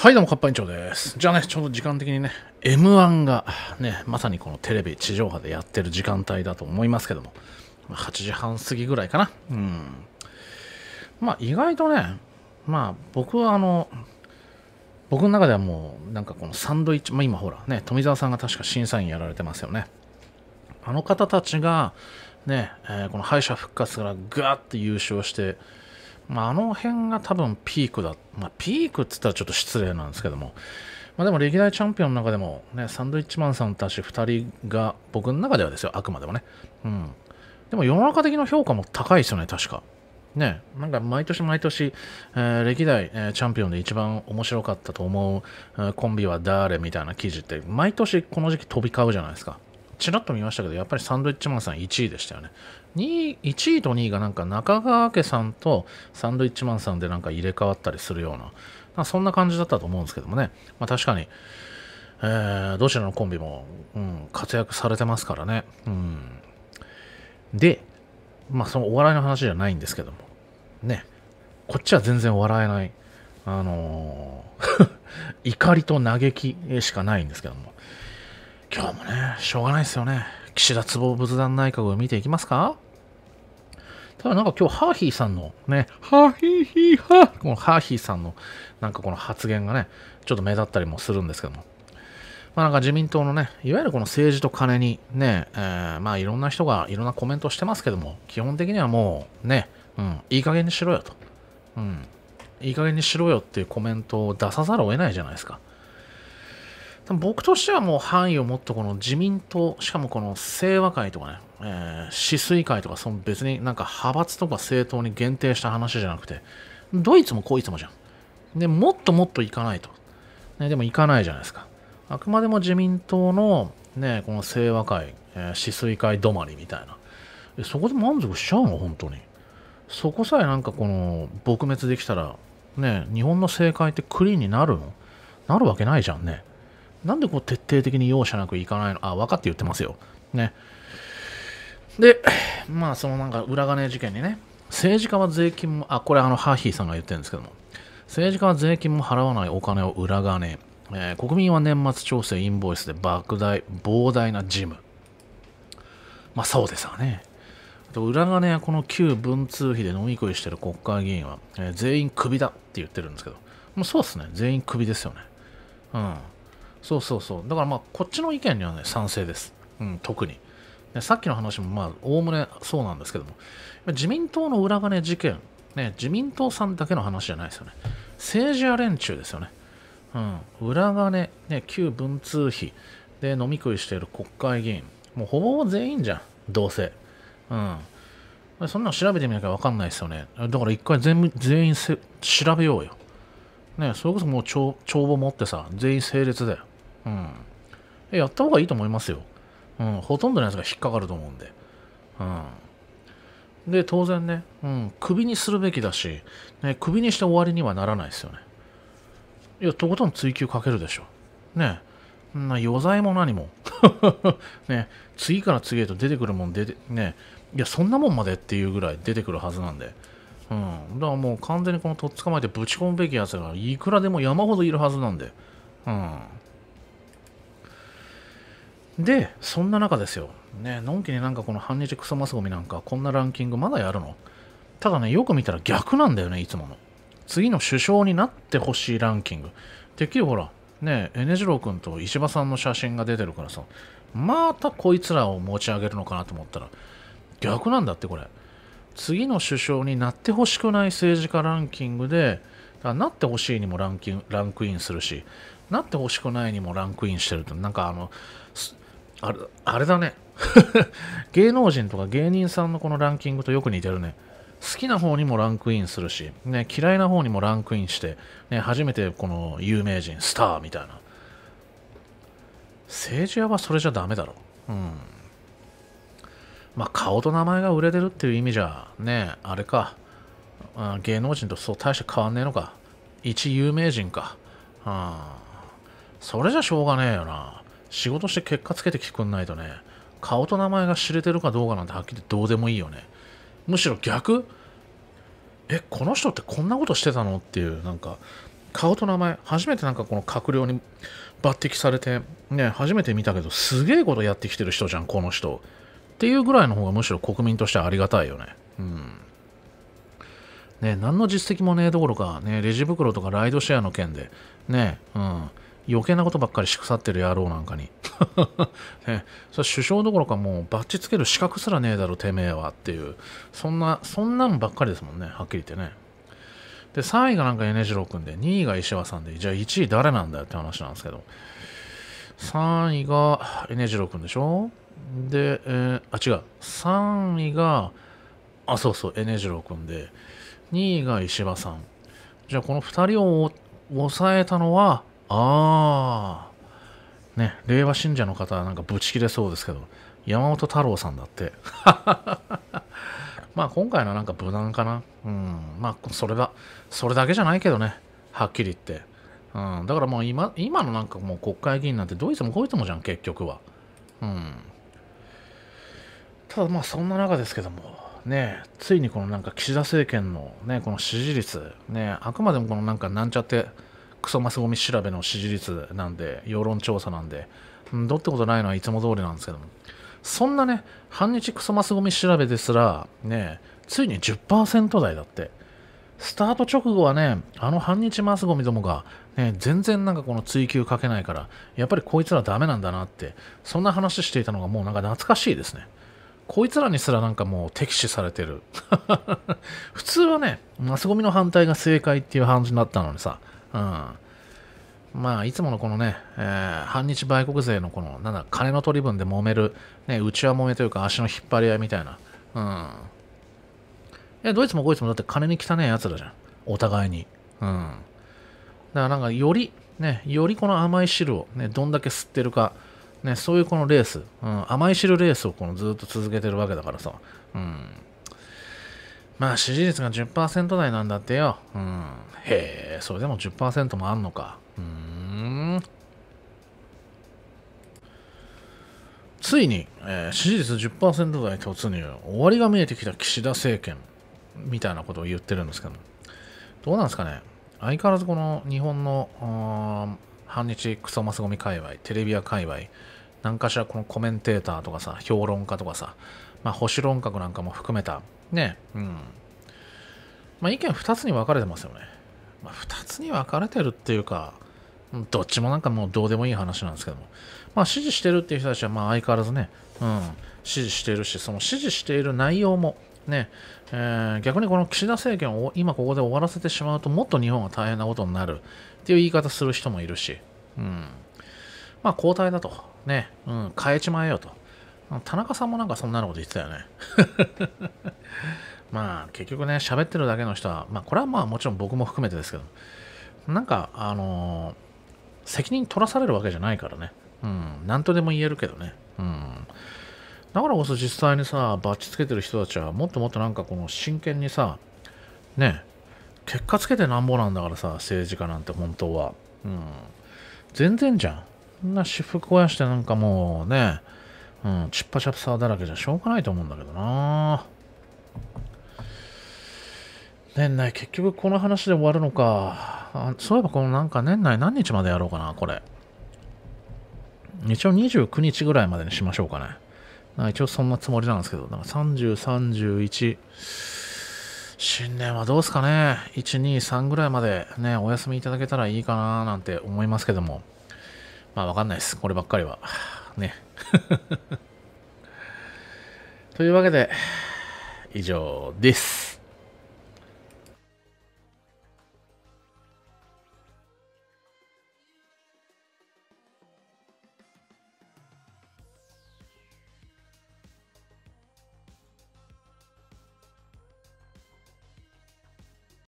はい、どうも、かっぱ委員長です。じゃあね、ちょうど時間的にね、M1 がね、まさにこのテレビ、地上波でやってる時間帯だと思いますけども、8時半過ぎぐらいかな。うん。まあ、意外とね、まあ、僕はあの、僕の中ではもう、なんかこのサンドイッチ、まあ今ほらね、富澤さんが確か審査員やられてますよね。あの方たちが、ね、えー、この敗者復活からガーって優勝して、まあ、あの辺が多分ピークだ、まあ、ピークって言ったらちょっと失礼なんですけども、まあ、でも歴代チャンピオンの中でも、ね、サンドイッチマンさんたち2人が僕の中ではですよ、あくまでもね。うん、でも世の中的な評価も高いですよね、確か。ね、なんか毎年毎年、えー、歴代、えー、チャンピオンで一番面白かったと思う、えー、コンビは誰みたいな記事って毎年この時期飛び交うじゃないですか。ちらっと見ましたけど、やっぱりサンドイッチマンさん1位でしたよね。2位、1位と2位がなんか中川家さんとサンドイッチマンさんでなんか入れ替わったりするような、そんな感じだったと思うんですけどもね。まあ確かに、えー、どちらのコンビも、うん、活躍されてますからね。うん。で、まあそのお笑いの話じゃないんですけども、ね、こっちは全然笑えない、あのー 怒りと嘆きしかないんですけども。今日もね、しょうがないですよね。岸田壺仏壇内閣を見ていきますかただなんか今日、ハーヒーさんのね、ハーヒーヒーハー、このハーヒーさんのなんかこの発言がね、ちょっと目立ったりもするんですけども。まあなんか自民党のね、いわゆるこの政治と金にね、えー、まあいろんな人がいろんなコメントしてますけども、基本的にはもうね、うん、いい加減にしろよと。うん、いい加減にしろよっていうコメントを出さざるを得ないじゃないですか。僕としてはもう範囲をもっとこの自民党、しかもこの清和会とかね、えー、止水会とか、その別になんか派閥とか政党に限定した話じゃなくて、ドイツもこいつもじゃん。で、もっともっといかないと。ね、でもいかないじゃないですか。あくまでも自民党の、ね、この清和会、えー、水会止まりみたいな。そこで満足しちゃうの本当に。そこさえなんかこの、撲滅できたら、ね、日本の政界ってクリーンになるのなるわけないじゃんね。なんでこう徹底的に容赦なくいかないのあ、分かって言ってますよ。ね。で、まあ、そのなんか裏金事件にね、政治家は税金も、あ、これあの、ハーヒーさんが言ってるんですけども、政治家は税金も払わないお金を裏金、えー、国民は年末調整インボイスで莫大、膨大な事務。まあ、そうですわね。と裏金やこの旧文通費で飲み食いしてる国会議員は、えー、全員クビだって言ってるんですけど、もうそうですね、全員クビですよね。うん。そうそうそう。だからまあ、こっちの意見にはね、賛成です。うん、特に。ね、さっきの話もまあ、おおむねそうなんですけども、自民党の裏金事件、ね、自民党さんだけの話じゃないですよね。政治家連中ですよね。うん、裏金、ね、旧文通費で飲み食いしている国会議員、もうほぼ全員じゃん、どうせ。うん。そんなの調べてみなきゃ分かんないですよね。だから一回全全員調べようよ。ね、それこそもう帳簿持ってさ、全員整列だよ。うん。やった方がいいと思いますよ。うん、ほとんどのやつが引っかかると思うんで。うん。で、当然ね、うん、首にするべきだし、ね、首にして終わりにはならないですよね。いや、とことん追求かけるでしょ。ねな余罪も何も。ね次から次へと出てくるもん出て、ねいや、そんなもんまでっていうぐらい出てくるはずなんで。うん。だからもう完全にこのとっ捕まえてぶち込むべきやつがいくらでも山ほどいるはずなんで。うん。で、そんな中ですよ。ね、のんきになんかこの半日クソマスゴミなんか、こんなランキングまだやるのただね、よく見たら逆なんだよね、いつもの。次の首相になってほしいランキング。てっきりほら、ねエネジロー君と石破さんの写真が出てるからさ、またこいつらを持ち上げるのかなと思ったら、逆なんだってこれ。次の首相になってほしくない政治家ランキングで、なってほしいにもランキンランクインするし、なってほしくないにもランクインしてると、なんかあの、あれあれだね 芸能人とか芸人さんのこのランキングとよく似てるね好きな方にもランクインするし、ね、嫌いな方にもランクインして、ね、初めてこの有名人スターみたいな政治屋はそれじゃダメだろう、うんまあ、顔と名前が売れてるっていう意味じゃねあれか、うん、芸能人とそう大して変わんねえのか一有名人か、うん、それじゃしょうがねえよな仕事して結果つけてきくんないとね、顔と名前が知れてるかどうかなんてはっきりどうでもいいよね。むしろ逆え、この人ってこんなことしてたのっていう、なんか、顔と名前、初めてなんかこの閣僚に抜擢されて、ね、初めて見たけど、すげえことやってきてる人じゃん、この人。っていうぐらいの方がむしろ国民としてはありがたいよね。うん。ね、何の実績もねえどころか、ね、レジ袋とかライドシェアの件で、ね、うん。余計なことばっかりしくさってる野郎なんかに。ね、それ首相どころかもうバッチつける資格すらねえだろ、てめえはっていう。そんな、そんなんばっかりですもんね、はっきり言ってね。で、3位がなんか N 次郎君で、2位が石破さんで、じゃあ1位誰なんだよって話なんですけど。3位が N 次郎君でしょで、えー、あ、違う。3位が、あ、そうそう、N 次郎君で、2位が石破さん。じゃあこの2人を抑えたのは、ああ、ね、令和信者の方はなんかブチ切れそうですけど、山本太郎さんだって。まあ今回のなんか無難かな。うん、まあそれだ、それだけじゃないけどね、はっきり言って。うん、だからもう今今のなんかもう国会議員なんてどいつもこいつもじゃん、結局は。うん。ただまあそんな中ですけども、ね、ついにこのなんか岸田政権のね、この支持率、ね、あくまでもこのなんかなんちゃって、クソマスゴミ調べの支持率なんで、世論調査なんで、うん、どうってことないのはいつも通りなんですけども、そんなね、反日クソマスゴミ調べですら、ね、ついに10%台だって。スタート直後はね、あの反日マスゴミどもが、ね、全然なんかこの追求かけないから、やっぱりこいつらダメなんだなって、そんな話していたのがもうなんか懐かしいですね。こいつらにすらなんかもう敵視されてる。普通はね、マスゴミの反対が正解っていう感じになったのにさ、うん。まあ、いつものこのね、えー、反日売国勢のこの、なんだ、金の取り分で揉める、ね、内輪揉めというか足の引っ張り合いみたいな。うん。いや、ドイツもこいつもだって金に汚ねえ奴らじゃん。お互いに。うん。だからなんか、より、ね、よりこの甘い汁を、ね、どんだけ吸ってるか、ね、そういうこのレース、うん、甘い汁レースをこのずっと続けてるわけだからさ。うん。まあ支持率が10%台なんだってよ。うん。へえ、それでも10%もあんのか。うん。ついに、えー、支持率10%台突入、終わりが見えてきた岸田政権みたいなことを言ってるんですけど、どうなんですかね。相変わらずこの日本の反日クソマスゴミ界隈、テレビや界隈、何かしらこのコメンテーターとかさ、評論家とかさ、まあ、保守論格なんかも含めたね、うん。まあ、意見2つに分かれてますよね。まあ、2つに分かれてるっていうか、どっちもなんかもうどうでもいい話なんですけども、まあ、支持してるっていう人たちはまあ相変わらずね、うん、支持しているし、その支持している内容も、ねえー、逆にこの岸田政権を今ここで終わらせてしまうと、もっと日本は大変なことになるっていう言い方する人もいるし、うんまあ、交代だと、ねうん、変えちまえよと。田中さんもなんかそんなのこと言ってたよね まあ結局ね、喋ってるだけの人は、まあこれはまあもちろん僕も含めてですけど、なんかあのー、責任取らされるわけじゃないからね。うん、なんとでも言えるけどね。うん。だからこそ実際にさ、バッチつけてる人たちはもっともっとなんかこの真剣にさ、ね、結果つけてなんぼなんだからさ、政治家なんて本当は。うん。全然じゃん。そんな私服肥やしてなんかもうね、うん、チッパチャプサーだらけじゃしょうがないと思うんだけどな年内結局この話で終わるのかあそういえばこのなんか年内何日までやろうかなこれ一応29日ぐらいまでにしましょうかねか一応そんなつもりなんですけど3031新年はどうですかね123ぐらいまでねお休みいただけたらいいかななんて思いますけどもまあわかんないですこればっかりはね というわけで、以上です。